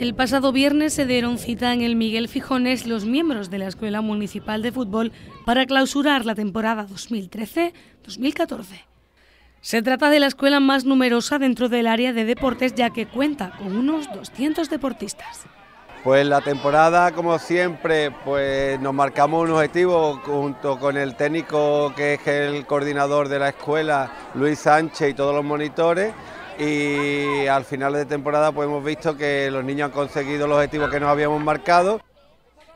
El pasado viernes se dieron cita en el Miguel Fijones los miembros de la Escuela Municipal de Fútbol para clausurar la temporada 2013-2014. Se trata de la escuela más numerosa dentro del área de deportes ya que cuenta con unos 200 deportistas. Pues la temporada, como siempre, pues nos marcamos un objetivo junto con el técnico que es el coordinador de la escuela, Luis Sánchez y todos los monitores y al final de temporada pues hemos visto que los niños han conseguido los objetivos que nos habíamos marcado.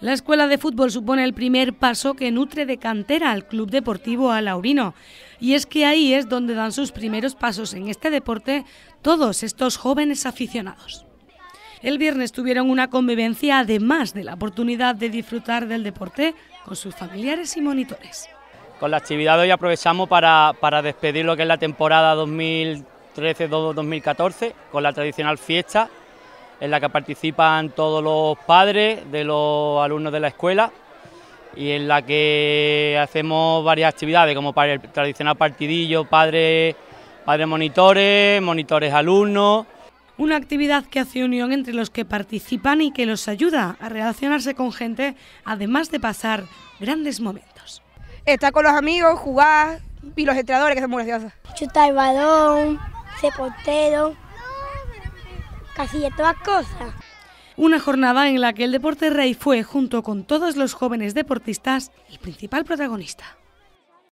La escuela de fútbol supone el primer paso que nutre de cantera al Club Deportivo Alaurino. Y es que ahí es donde dan sus primeros pasos en este deporte todos estos jóvenes aficionados. El viernes tuvieron una convivencia además de la oportunidad de disfrutar del deporte con sus familiares y monitores. Con la actividad hoy aprovechamos para, para despedir lo que es la temporada 2000. 13-2014 con la tradicional fiesta en la que participan todos los padres de los alumnos de la escuela y en la que hacemos varias actividades como para el tradicional partidillo, padres padre monitores, monitores alumnos. Una actividad que hace unión entre los que participan y que los ayuda a relacionarse con gente, además de pasar grandes momentos. Estar con los amigos, jugar, y los entrenadores que son muy graciosos. Chutar el balón, deportero, portero, casi de todas cosas. Una jornada en la que el deporte rey fue, junto con todos los jóvenes deportistas, el principal protagonista.